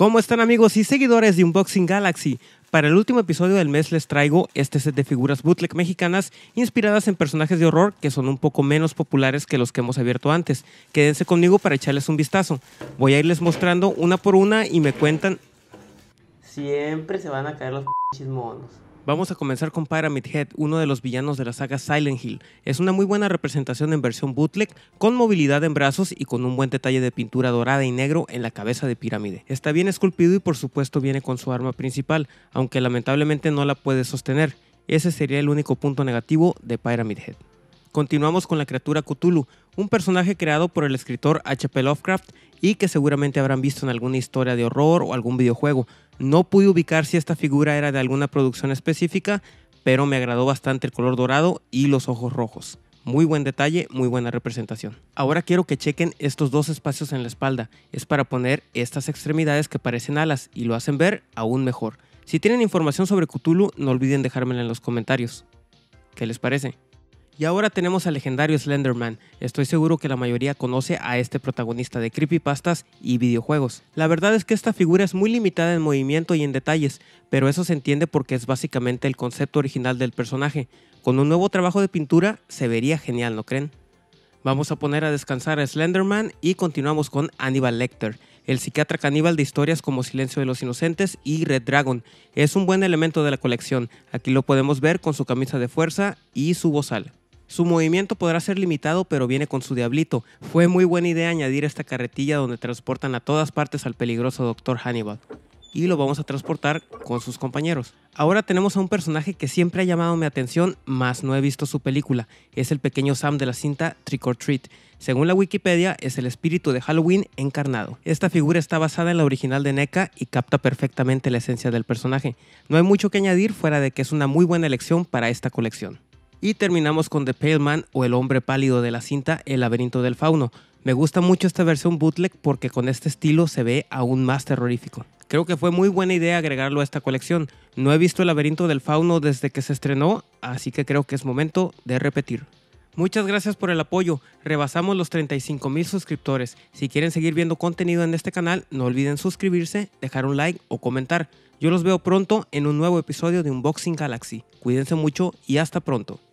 ¿Cómo están amigos y seguidores de Unboxing Galaxy? Para el último episodio del mes les traigo este set de figuras bootleg mexicanas inspiradas en personajes de horror que son un poco menos populares que los que hemos abierto antes. Quédense conmigo para echarles un vistazo. Voy a irles mostrando una por una y me cuentan... Siempre se van a caer los pinches monos. Vamos a comenzar con Pyramid Head, uno de los villanos de la saga Silent Hill. Es una muy buena representación en versión bootleg, con movilidad en brazos y con un buen detalle de pintura dorada y negro en la cabeza de pirámide. Está bien esculpido y por supuesto viene con su arma principal, aunque lamentablemente no la puede sostener. Ese sería el único punto negativo de Pyramid Head. Continuamos con la criatura Cthulhu, un personaje creado por el escritor H.P. Lovecraft y que seguramente habrán visto en alguna historia de horror o algún videojuego. No pude ubicar si esta figura era de alguna producción específica, pero me agradó bastante el color dorado y los ojos rojos. Muy buen detalle, muy buena representación. Ahora quiero que chequen estos dos espacios en la espalda. Es para poner estas extremidades que parecen alas y lo hacen ver aún mejor. Si tienen información sobre Cthulhu, no olviden dejármela en los comentarios. ¿Qué les parece? Y ahora tenemos al legendario Slenderman. Estoy seguro que la mayoría conoce a este protagonista de creepypastas y videojuegos. La verdad es que esta figura es muy limitada en movimiento y en detalles, pero eso se entiende porque es básicamente el concepto original del personaje. Con un nuevo trabajo de pintura se vería genial, ¿no creen? Vamos a poner a descansar a Slenderman y continuamos con Aníbal Lecter, el psiquiatra caníbal de historias como Silencio de los Inocentes y Red Dragon. Es un buen elemento de la colección, aquí lo podemos ver con su camisa de fuerza y su bozal. Su movimiento podrá ser limitado, pero viene con su diablito. Fue muy buena idea añadir esta carretilla donde transportan a todas partes al peligroso Dr. Hannibal. Y lo vamos a transportar con sus compañeros. Ahora tenemos a un personaje que siempre ha llamado mi atención, mas no he visto su película. Es el pequeño Sam de la cinta Trick or Treat. Según la Wikipedia, es el espíritu de Halloween encarnado. Esta figura está basada en la original de NECA y capta perfectamente la esencia del personaje. No hay mucho que añadir fuera de que es una muy buena elección para esta colección. Y terminamos con The Pale Man o El Hombre Pálido de la cinta El Laberinto del Fauno. Me gusta mucho esta versión bootleg porque con este estilo se ve aún más terrorífico. Creo que fue muy buena idea agregarlo a esta colección. No he visto El laberinto del fauno desde que se estrenó, así que creo que es momento de repetir. Muchas gracias por el apoyo. Rebasamos los 35 mil suscriptores. Si quieren seguir viendo contenido en este canal, no olviden suscribirse, dejar un like o comentar. Yo los veo pronto en un nuevo episodio de Unboxing Galaxy. Cuídense mucho y hasta pronto.